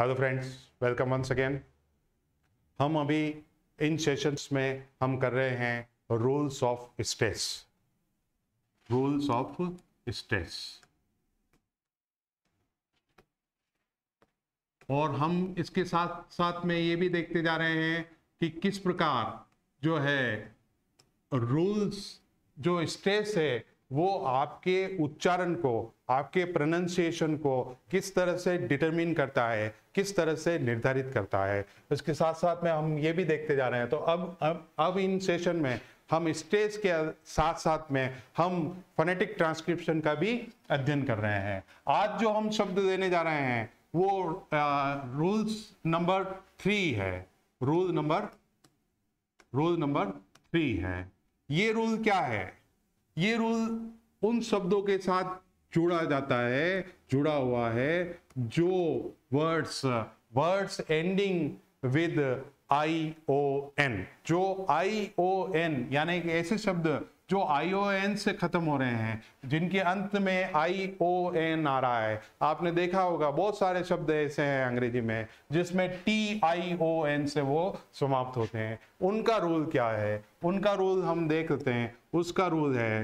hello friends welcome once again हम अभी इन सेशंस में हम कर रहे हैं rules of stress rules of stress और हम इसके साथ साथ में ये भी देखते जा रहे हैं कि किस प्रकार जो है रूल्स जो स्ट्रेस है वो आपके उच्चारण को आपके प्रोनाउंसिएशन को किस तरह से डिटरमिन करता है किस तरह से निर्धारित करता है उसके साथ साथ में हम ये भी देखते जा रहे हैं तो अब अब अब इन सेशन में हम स्टेज के साथ साथ में हम फोनेटिक ट्रांसक्रिप्शन का भी अध्ययन कर रहे हैं आज जो हम शब्द देने जा रहे हैं वो रूल्स नंबर थ्री है rule number rule number three है ये रूल क्या है ये रूल उन शब्दों के साथ जुड़ा जाता है जुड़ा हुआ है जो words words ending with I O N जो आई ओ एन यानी कि ऐसे शब्द जो आई से खत्म हो रहे हैं जिनके अंत में आई ओ एन आ रहा है आपने देखा होगा बहुत सारे शब्द ऐसे हैं अंग्रेजी में जिसमें टी आई ओ एन से वो समाप्त होते हैं उनका रूल क्या है उनका रूल हम देख लेते हैं उसका रूल है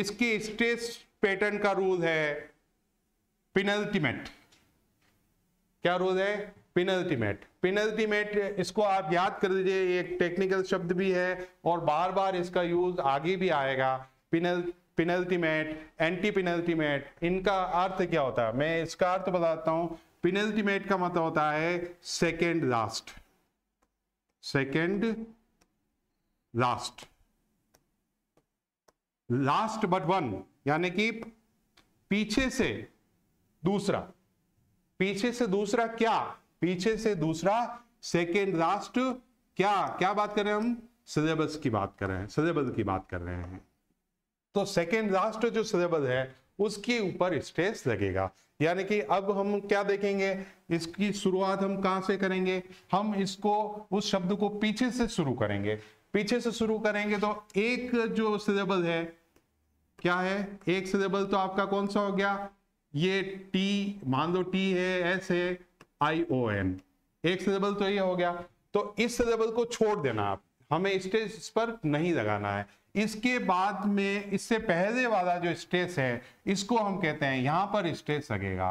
इसकी स्टेस पैटर्न का रूल है पिनल्टीमेट क्या रूल है पिनल्टीमेट पिनल्टीमेट इसको आप याद कर दीजिए एक टेक्निकल शब्द भी है और बार बार इसका यूज आगे भी आएगा पिनल पिनल्टीमेट एंटी पिनल्टीमेट इनका अर्थ क्या होता है मैं इसका अर्थ बताता हूं पिनल्टी मेट का मतलब होता है second last second last last but one यानी कि पीछे से दूसरा पीछे से दूसरा क्या पीछे से दूसरा सेकेंड लास्ट क्या क्या बात कर रहे हैं हम सिलेबस की बात कर रहे हैं सिलेबस की बात कर रहे हैं तो सेकेंड लास्ट जो सिलेबस है उसके ऊपर स्ट्रेस लगेगा यानी कि अब हम क्या देखेंगे इसकी शुरुआत हम कहां से करेंगे हम इसको उस शब्द को पीछे से शुरू करेंगे पीछे से शुरू करेंगे तो एक जो सिलेबस है क्या है एक सिलेबस तो आपका कौन सा हो गया ये टी मान लो टी है एस है आई ओ एन एक सिलेबल तो ये हो गया तो इस सिलेबल को छोड़ देना आप हमें स्टेज पर नहीं लगाना है इसके बाद में इससे पहले वाला जो स्टेज है इसको हम कहते हैं यहां पर स्टेज लगेगा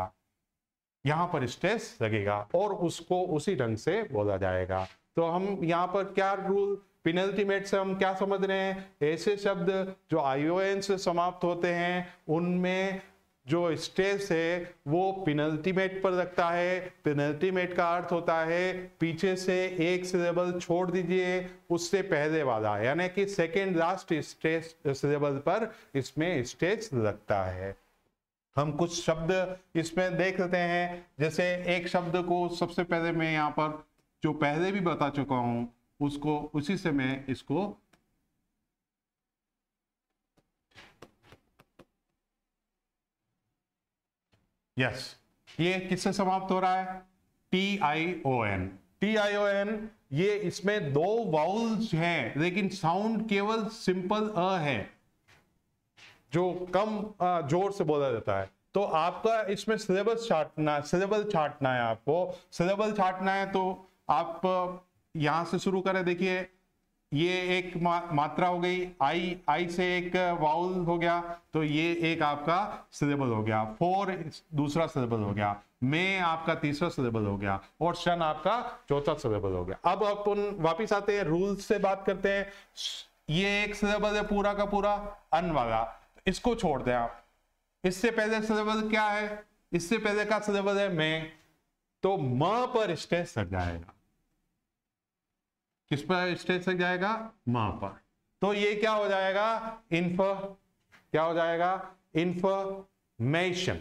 यहां पर स्टेज लगेगा और उसको उसी ढंग से बोला जाएगा तो हम यहाँ पर क्या रूल पिनल्टीमेट से हम क्या समझ रहे हैं ऐसे शब्द जो आईओएन से समाप्त होते हैं उनमें जो स्टेप्स है वो पिनल्टीमेट मेट पर रखता है पिनल्टीमेट मेट का अर्थ होता है पीछे से एक सिलेबल छोड़ दीजिए उससे पहले वाला यानी कि सेकेंड लास्ट स्टेज सिलेबल पर इसमें स्टेज लगता है हम कुछ शब्द इसमें देख लेते हैं जैसे एक शब्द को सबसे पहले मैं यहाँ पर जो पहले भी बता चुका हूँ उसको उसी से मैं इसको यस ये किससे समाप्त हो रहा है T I O N T I O N ये इसमें दो वाउल्स हैं लेकिन साउंड केवल सिंपल अ है जो कम जोर से बोला जाता है तो आपका इसमें सिलेबस छाटना सिलेबल छाटना है आपको सिलेबल छाटना है तो आप यहां से शुरू करें देखिए ये एक मा, मात्रा हो गई आई आई से एक वाउल हो गया तो ये एक आपका सिलेबल हो गया फोर दूसरा सिलेबल हो गया मे आपका तीसरा सिलेबल हो गया और शन आपका चौथा सिलेबल हो गया अब अपन वापिस आते हैं रूल से बात करते हैं ये एक सिलेबल है पूरा का पूरा अन वाला इसको छोड़ दें आप इससे पहले सिलेबल क्या है इससे पहले का सिलेबल है मे तो म पर स्टेज सजाएगा किस पर स्टेज तक जाएगा मां पर तो ये क्या हो जाएगा इन्फ क्या हो जाएगा इन्फॉर्मेशन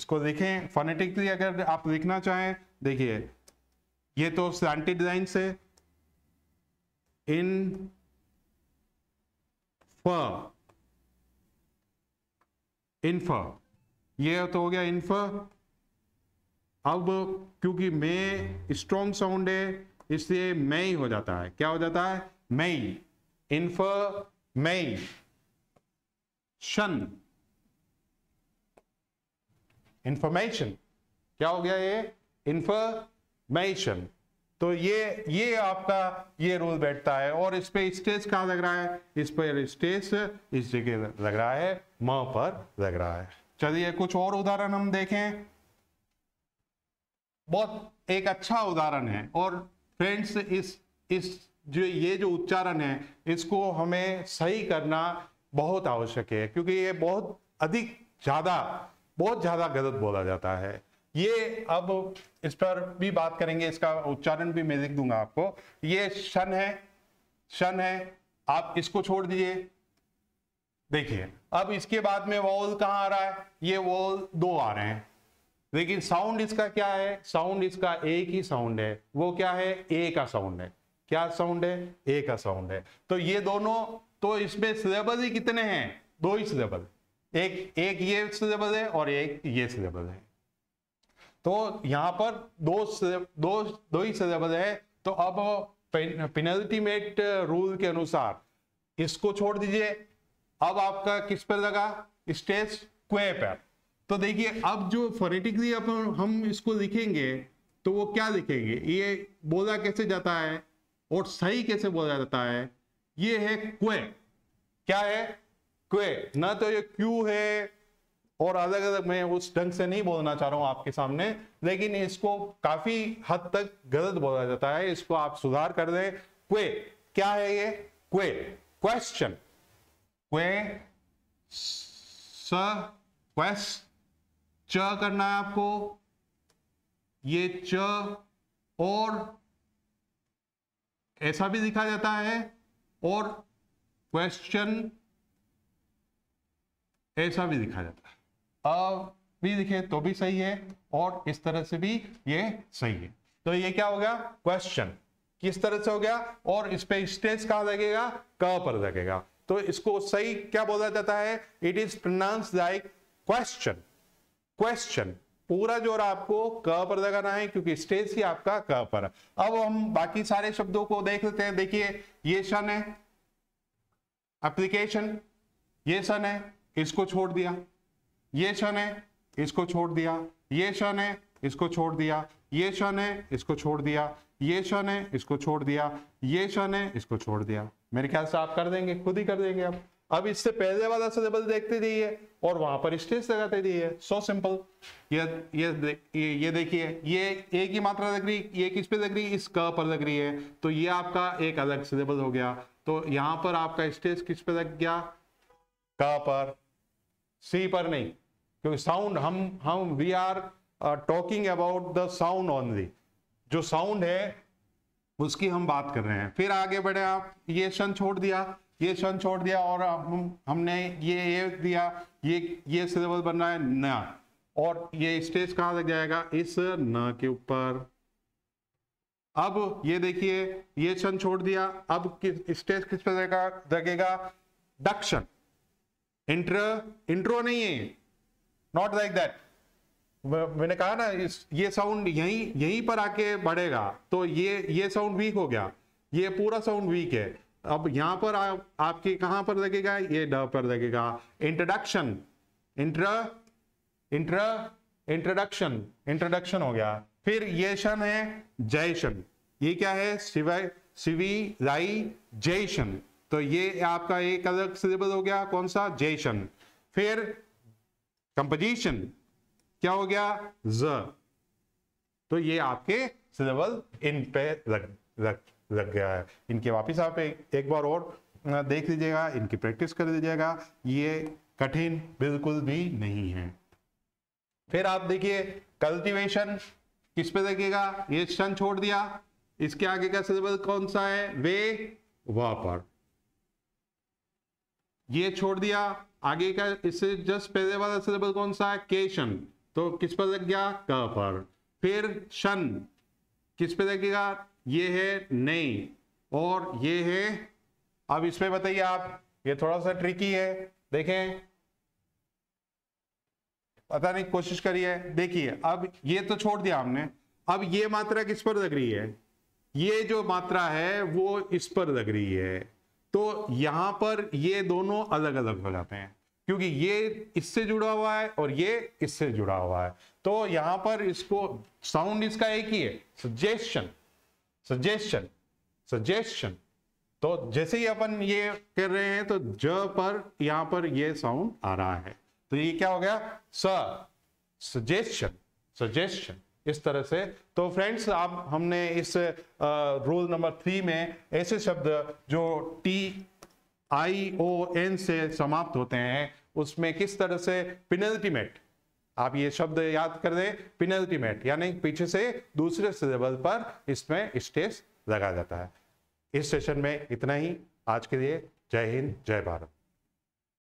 इसको देखें फोनेटिकली अगर आप देखना चाहें देखिए ये तो सैंटी डिजाइन से इन इन्फ ये तो हो गया इन्फ अब क्योंकि मे स्ट्रॉन्ग साउंड है इसलिए ही हो जाता है क्या हो जाता है मई इन्फॉर्मेशन शन इंफॉर्मेशन क्या हो गया ये इंफॉर्मेशन तो ये ये आपका ये रोल बैठता है और इस पे स्टेज कहां लग रहा है इस पर स्टेज इस जगह लग रहा है म पर लग रहा है चलिए कुछ और उदाहरण हम देखें बहुत एक अच्छा उदाहरण है और फ्रेंड्स इस इस जो ये जो उच्चारण है इसको हमें सही करना बहुत आवश्यक है क्योंकि ये बहुत अधिक ज़्यादा बहुत ज़्यादा गलत बोला जाता है ये अब इस पर भी बात करेंगे इसका उच्चारण भी मैं लिख दूंगा आपको ये शन है शन है आप इसको छोड़ दीजिए देखिए अब इसके बाद में वॉल कहाँ आ रहा है ये वॉल दो आ रहे हैं लेकिन साउंड इसका क्या है साउंड इसका एक ही साउंड है वो क्या है ए का साउंड है क्या साउंड है ए का साउंड है तो ये दोनों तो इसमें सिलेबस ही कितने हैं दो ही सिलेबस एक एक ये सिलेबस है और एक ये सिलेबस है तो यहां पर दो दो दो ही सिलेबस है तो अब पेनल्टीमेट रूल के अनुसार इसको छोड़ दीजिए अब आपका किस पर लगा स्टेज क्वे पर तो देखिए अब जो फोनेटिकली अपन हम इसको लिखेंगे तो वो क्या लिखेंगे ये बोला कैसे जाता है और सही कैसे बोला जाता है ये है क्वे क्या है क्वे ना तो ये क्यू है और अलग अलग मैं उस ढंग से नहीं बोलना चाह रहा हूं आपके सामने लेकिन इसको काफी हद तक गलत बोला जाता है इसको आप सुधार कर दें क्वे क्या है ये क्वे क्वेश्चन क्वे स क्वेश्चन च करना है आपको ये च और ऐसा भी दिखा जाता है और क्वेश्चन ऐसा भी दिखा जाता है अब भी दिखे तो भी सही है और इस तरह से भी ये सही है तो ये क्या हो गया क्वेश्चन किस तरह से हो गया और इस पे स्टेज कहा लगेगा क पर लगेगा तो इसको सही क्या बोला जाता है it is pronounce like question question पूरा जोर आपको क पर लगाना है क्योंकि स्टेज ही आपका क पर अब हम बाकी सारे शब्दों को देख लेते हैं देखिए ये सन है एप्लीकेशन ये सन है इसको छोड़ दिया ये सन है इसको छोड़ दिया ये शन है इसको छोड़ दिया ये शन है इसको छोड़ दिया ये शन है इसको छोड़ दिया ये शन है इसको छोड़ दिया मेरे ख्याल से आप कर देंगे खुद ही कर देंगे आप अब इससे पहले वाला सिलेबस देखते रहिए और वहां पर स्टेज लगाते रहिए सो सिंपल ये ये ये, ये देखिए ये एक ही मात्रा लग रही ये किस पे लग रही इस क पर लग रही है तो ये आपका एक अलग सिलेबस हो गया तो यहां पर आपका स्टेज किस पे लग गया क पर सी पर नहीं क्योंकि साउंड हम हम we are talking about the sound only जो साउंड है उसकी हम बात कर रहे हैं फिर आगे बढ़े आप ये क्षण छोड़ दिया ये क्षण छोड़ दिया और हम हमने ये ए दिया ये ये सिलेबस बन रहा है न और ये स्टेज कहाँ लग जाएगा इस न के ऊपर अब ये देखिए ये क्षण छोड़ दिया अब किस स्टेज किस पे लगेगा लगेगा डक्शन इंट्र इंट्रो नहीं है नॉट लाइक दैट मैंने कहा ना इस, ये साउंड यहीं यहीं पर आके बढ़ेगा तो ये ये साउंड वीक हो गया ये पूरा साउंड वीक है अब यहां पर आ, आपकी कहां पर लगेगा ये ड पर लगेगा इंट्रोडक्शन इंट्र इंट्र इंट्रोडक्शन इंट्रोडक्शन हो गया फिर ये शन है जयशन ये क्या है शिवय राई जयशन तो ये आपका एक अलग सिलेबस हो गया कौन सा जयशन फिर कंपोजिशन क्या हो गया ज तो ये आपके सिलेबस इन पे रख रख लग गया है इनके वापिस आप एक, बार और देख लीजिएगा इनकी प्रैक्टिस कर लीजिएगा ये कठिन बिल्कुल भी नहीं है फिर आप देखिए कल्टीवेशन किस पे देखिएगा ये शन छोड़ दिया इसके आगे का सिलेबस कौन सा है वे वापर ये छोड़ दिया आगे का इससे जस्ट पहले वाला सिलेबस कौन सा है केशन तो किस पर लग गया क पर फिर शन किस पे देखिएगा ये है नहीं और ये है अब इस पे बताइए आप ये थोड़ा सा ट्रिकी है देखें पता नहीं कोशिश करिए देखिए अब ये तो छोड़ दिया हमने अब ये मात्रा किस पर लग रही है ये जो मात्रा है वो इस पर लग रही है तो यहां पर ये दोनों अलग अलग हो जाते हैं क्योंकि ये इससे जुड़ा हुआ है और ये इससे जुड़ा हुआ है तो यहां पर इसको साउंड इसका एक ही है सजेशन सजेशन सजेशन तो जैसे ही अपन ये कर रहे हैं तो ज पर यहां पर ये साउंड आ रहा है तो ये क्या हो गया स सजेशन सजेशन इस तरह से तो फ्रेंड्स आप हमने इस रूल रोल नंबर थ्री में ऐसे शब्द जो टी आई ओ एन से समाप्त होते हैं उसमें किस तरह से पिनल्टीमेट आप ये शब्द याद कर दें पिनल्टीमेट यानी पीछे से दूसरे सिलेबल पर इसमें स्टेज लगा जाता है इस सेशन में इतना ही आज के लिए जय हिंद जय भारत